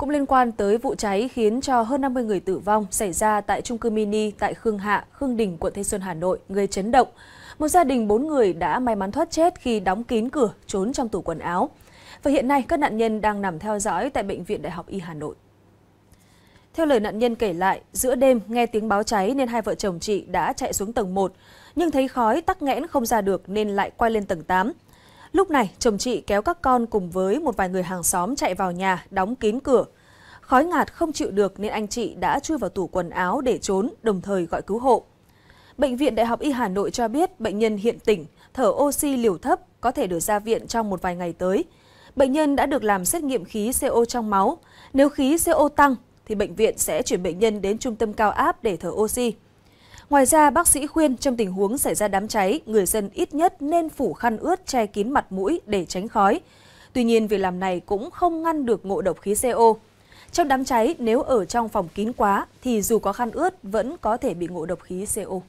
Cũng liên quan tới vụ cháy khiến cho hơn 50 người tử vong xảy ra tại trung cư mini tại Khương Hạ, Khương Đình, quận Thanh Xuân, Hà Nội, gây chấn động. Một gia đình 4 người đã may mắn thoát chết khi đóng kín cửa, trốn trong tủ quần áo. Và hiện nay, các nạn nhân đang nằm theo dõi tại Bệnh viện Đại học Y Hà Nội. Theo lời nạn nhân kể lại, giữa đêm nghe tiếng báo cháy nên hai vợ chồng chị đã chạy xuống tầng 1, nhưng thấy khói tắc nghẽn không ra được nên lại quay lên tầng 8. Lúc này, chồng chị kéo các con cùng với một vài người hàng xóm chạy vào nhà, đóng kín cửa. Khói ngạt không chịu được nên anh chị đã chui vào tủ quần áo để trốn, đồng thời gọi cứu hộ. Bệnh viện Đại học Y Hà Nội cho biết bệnh nhân hiện tỉnh, thở oxy liều thấp, có thể được ra viện trong một vài ngày tới. Bệnh nhân đã được làm xét nghiệm khí CO trong máu. Nếu khí CO tăng thì bệnh viện sẽ chuyển bệnh nhân đến trung tâm cao áp để thở oxy. Ngoài ra, bác sĩ khuyên trong tình huống xảy ra đám cháy, người dân ít nhất nên phủ khăn ướt che kín mặt mũi để tránh khói. Tuy nhiên, việc làm này cũng không ngăn được ngộ độc khí CO. Trong đám cháy, nếu ở trong phòng kín quá thì dù có khăn ướt vẫn có thể bị ngộ độc khí CO.